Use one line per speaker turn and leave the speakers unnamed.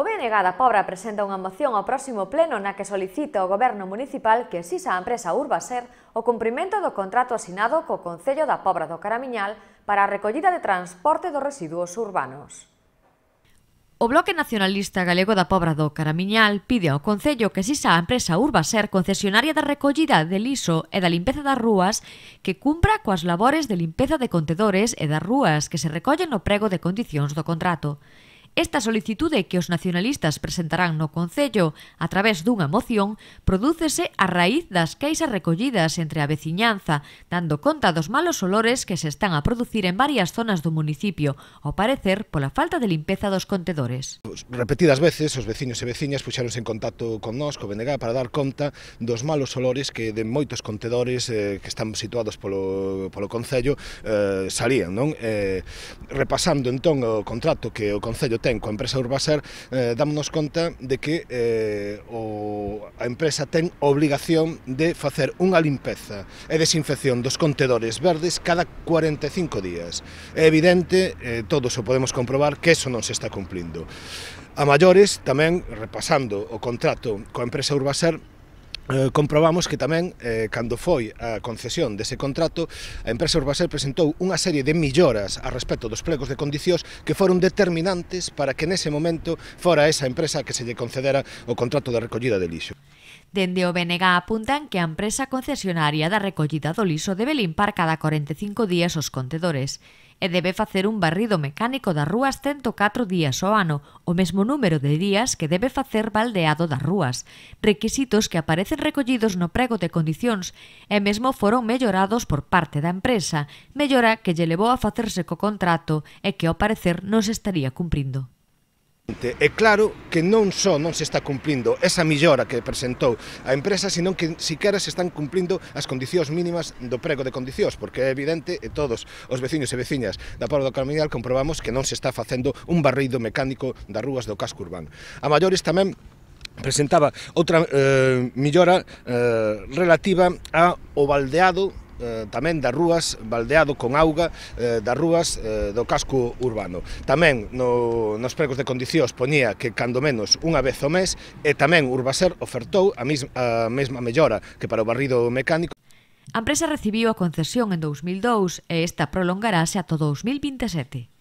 O BNG da Pobra presenta unha moción ao próximo pleno na que solicita ao Goberno Municipal que exisa a empresa Urbaser o cumprimento do contrato asinado co Concello da Pobra do Caramiñal para a recollida de transporte dos residuos urbanos. O Bloque Nacionalista Galego da Pobra do Caramiñal pide ao Concello que exisa a empresa Urbaser concesionaria da recollida de liso e da limpeza das rúas que cumpra coas labores de limpeza de contedores e das rúas que se recollen no prego de condicións do contrato. Esta solicitude que os nacionalistas presentarán no Concello a través dunha moción prodúcese a raíz das queixas recollidas entre a veciñanza, dando conta dos malos olores que se están a producir en varias zonas do municipio, ao parecer pola falta de limpeza dos contedores.
Repetidas veces, os veciños e veciñas puxeronse en contacto con nós, co BNG, para dar conta dos malos olores que de moitos contedores eh, que están situados polo, polo Concello eh, salían. Non? Eh, repasando entón o contrato que o Concello ten coa empresa Urbaser eh, dámonos conta de que eh, o, a empresa ten obligación de facer unha limpeza e desinfección dos contedores verdes cada 45 días. É evidente, eh, todos o podemos comprobar, que eso non se está cumplindo. A maiores, tamén, repasando o contrato coa empresa Urbaser, Eh, comprobamos que tamén, eh, cando foi a concesión dese contrato, a empresa Urbasel presentou unha serie de milloras a respecto dos plegos de condicións que foron determinantes para que nese momento fora esa empresa que se lle concedera o contrato de recollida de lixo.
Dende o BNG apuntan que a empresa concesionaria da recollida do lixo debe limpar cada 45 días os contedores e debe facer un barrido mecánico das rúas 104 días ao ano, o mesmo número de días que debe facer baldeado das rúas, requisitos que aparecen recollidos no prego de condicións e mesmo foron mellorados por parte da empresa, mellora que lle levou a facerse co contrato e que ao parecer non se estaría cumprindo.
É claro que non só non se está cumplindo esa millora que presentou a empresa, senón que siquera se están cumplindo as condicións mínimas do prego de condicións, porque é evidente e todos os veciños e veciñas da Pablo do Carmiñal comprobamos que non se está facendo un barreido mecánico das rúas do casco urbano. A maiores tamén presentaba outra eh, millora eh, relativa ao baldeado Eh, tamén das rúas baldeado con auga eh, das rúas eh, do casco urbano. Tamén no, nos pregos de condicións poñía que cando menos unha vez ao mes e tamén Urbaser ofertou a, mis, a mesma mellora que para o barrido mecánico.
A empresa recibiu a concesión en 2002 e esta prolongarase ata 2027.